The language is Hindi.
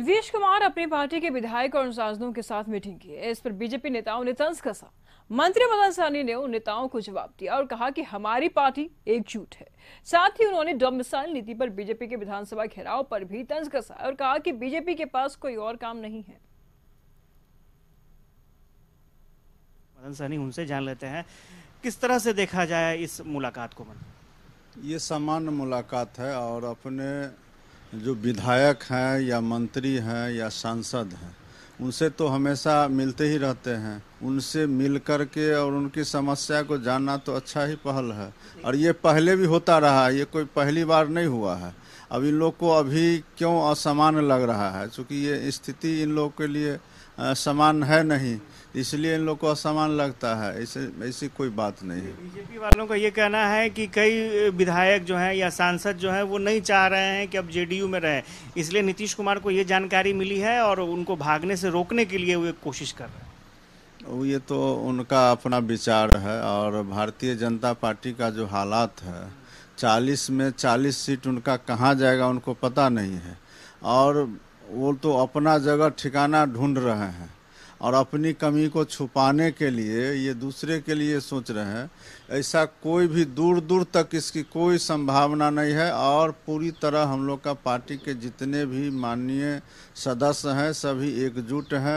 नीतीश कुमार अपनी पार्टी के विधायक और अनुशासनों के साथ मीटिंग की इस पर बीजेपी नेताओं ने तंज कसा मंत्री मदन सहनी ने उन नेताओं को जवाब दिया और कहा कि हमारी पार्टी एकजुट है साथ ही उन्होंने डोमिसाइल नीति पर बीजेपी के विधानसभा घेराव पर भी तंज कसा और कहा कि बीजेपी के पास कोई और काम नहीं है मदन सहनी उनसे जान लेते हैं किस तरह से देखा जाए इस मुलाकात को मन ये सामान्य मुलाकात है और अपने जो विधायक हैं या मंत्री हैं या सांसद हैं उनसे तो हमेशा मिलते ही रहते हैं उनसे मिल कर के और उनकी समस्या को जानना तो अच्छा ही पहल है और ये पहले भी होता रहा है ये कोई पहली बार नहीं हुआ है अब इन लोग को अभी क्यों असमान लग रहा है क्योंकि ये स्थिति इन लोग के लिए समान है नहीं इसलिए इन लोग को असमान लगता है ऐसे ऐसी कोई बात नहीं है बीजेपी वालों का ये कहना है कि कई विधायक जो हैं या सांसद जो हैं वो नहीं चाह रहे हैं कि अब जेडीयू में रहें इसलिए नीतीश कुमार को ये जानकारी मिली है और उनको भागने से रोकने के लिए वो कोशिश कर रहे हैं वो ये तो उनका अपना विचार है और भारतीय जनता पार्टी का जो हालात है चालीस में चालीस सीट उनका कहाँ जाएगा उनको पता नहीं है और वो तो अपना जगह ठिकाना ढूंढ रहे हैं और अपनी कमी को छुपाने के लिए ये दूसरे के लिए सोच रहे हैं ऐसा कोई भी दूर दूर तक इसकी कोई संभावना नहीं है और पूरी तरह हम लोग का पार्टी के जितने भी माननीय सदस्य हैं सभी एकजुट हैं